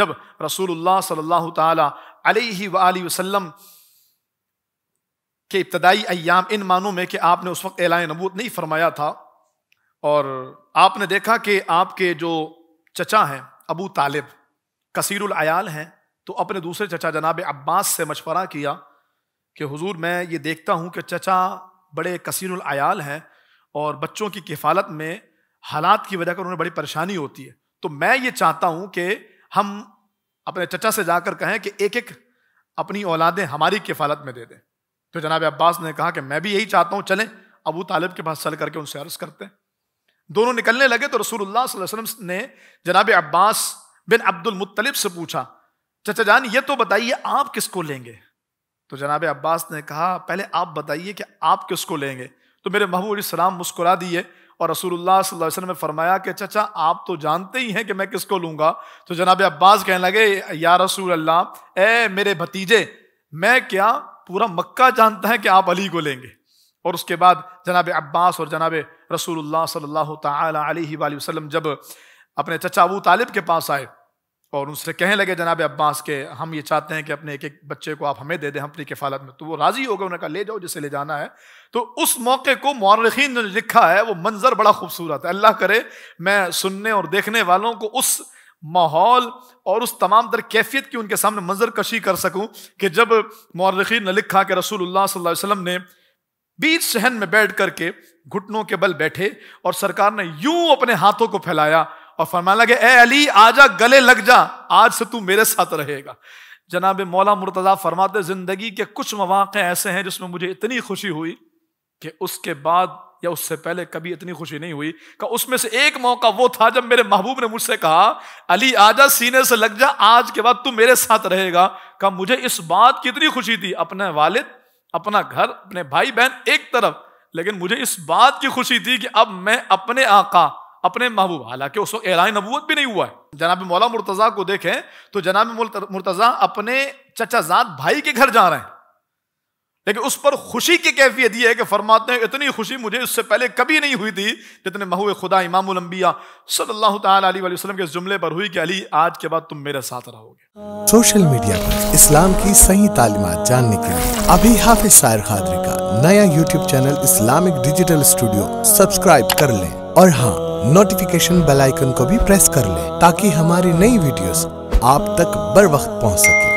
जब रसूलुल्लाह सल्लल्लाहु अलैहि वसल्लम के इब्तदाई अयाम इन मानों में कि आपने उस वक्त एलान नबूत नहीं फरमाया था और आपने देखा कि आपके जो चचा हैं अबू तालिब कसीरुल आयाल हैं तो अपने दूसरे चचा जनाब अब्बास से मशवरा किया कि हुजूर मैं ये देखता हूँ कि चचा बड़े कसीरुल आयाल हैं और बच्चों की किफ़ालत में हालात की वजह कर उन्हें बड़ी परेशानी होती है तो मैं ये चाहता हूँ कि हम अपने चचा से जाकर कहें कि एक एक अपनी औलादें हमारी किफालत में दे दें तो जनाब अब्बास ने कहा कि मैं भी यही चाहता हूँ चलें अबू तालिब के पास चल करके उनसे अर्ज़ करते हैं दोनों निकलने लगे तो रसूलुल्लाह सल्लल्लाहु अलैहि वसल्लम ने जनाब अब्बास बिन अब्दुल मुत्तलिब से पूछा चचा जान ये तो बताइए आप किसको लेंगे तो जनाब अब्बास ने कहा पहले आप बताइए कि आप किसको लेंगे तो मेरे महबूब सलाम मुस्कुरा दिए और रसूलुल्लाह सल्लल्लाहु अलैहि वसल्लम ने फरमाया कि चचा अच्छा, अच्छा, आप तो जानते ही हैं कि मैं किसको लूँगा तो जनाब अब्बास कहने लगे या रसूल अल्लाह ए मेरे भतीजे मैं क्या पूरा मक्का जानता है कि आप अली को लेंगे और उसके बाद जनाब अब्बास और जनाब रसूलुल्लाह सल्लल्लाहु अलैहि वसल्लम जब अपने चचा अबू तालिब के पास आए और उनसे कहने लगे जनाब अब्बास के हम ये चाहते हैं कि अपने एक एक बच्चे को आप हमें दे दें हम अपनी किफालत में तो वो राज़ी हो गए उन्होंने कहा ले जाओ जिसे ले जाना है तो उस मौके को मौरखीन ने लिखा है वो मंज़र बड़ा खूबसूरत है अल्लाह करे मैं सुनने और देखने वालों को उस माहौल और उस तमाम तर कैफियत की उनके सामने मंजर कशी कर सकूं कि जब मौरखीन ने लिखा कि रसूलुल्लाह सल्लल्लाहु अलैहि वसल्लम ने बीच सहन में बैठ करके घुटनों के बल बैठे और सरकार ने यूं अपने हाथों को फैलाया और फरमाने लगे ए अली आजा गले लग जा आज से तू मेरे साथ रहेगा जनाब मौला मुर्तज़ा फरमाते ज़िंदगी के कुछ मौाक़े ऐसे हैं जिसमें मुझे इतनी खुशी हुई कि उसके बाद या उससे पहले कभी इतनी खुशी नहीं हुई का उसमें से एक मौका वो था जब मेरे महबूब ने मुझसे कहा अली आजा सीने से लग जा आज के बाद तू मेरे साथ रहेगा का मुझे इस बात की इतनी खुशी थी अपने वालिद अपना घर अपने भाई बहन एक तरफ लेकिन मुझे इस बात की खुशी थी कि अब मैं अपने आका अपने महबूब हालांकि उस वक्त एलान नबूत भी नहीं हुआ है जनाब मौला मुर्तज़ा को देखें तो जनाब मुर्तज़ा अपने चचाजाद भाई के घर जा रहे हैं लेकिन उस पर खुशी की कैफियत यह है कि फरमाते हैं इतनी खुशी मुझे उससे पहले कभी नहीं हुई थी जितने महू खुदा इमामबिया सल्लल्लाहु अलैहि वसल्लम के जुमले पर हुई कि अली आज के बाद तुम मेरे साथ रहोगे सोशल मीडिया पर इस्लाम की सही तालीमत जानने के लिए अभी हाफिज सायर खादरी का नया YouTube channel Islamic digital studio subscribe कर ले और हाँ नोटिफिकेशन बेल आइकन को भी प्रेस कर लें ताकि हमारी नई वीडियोस आप तक बर वक्त पहुंच सके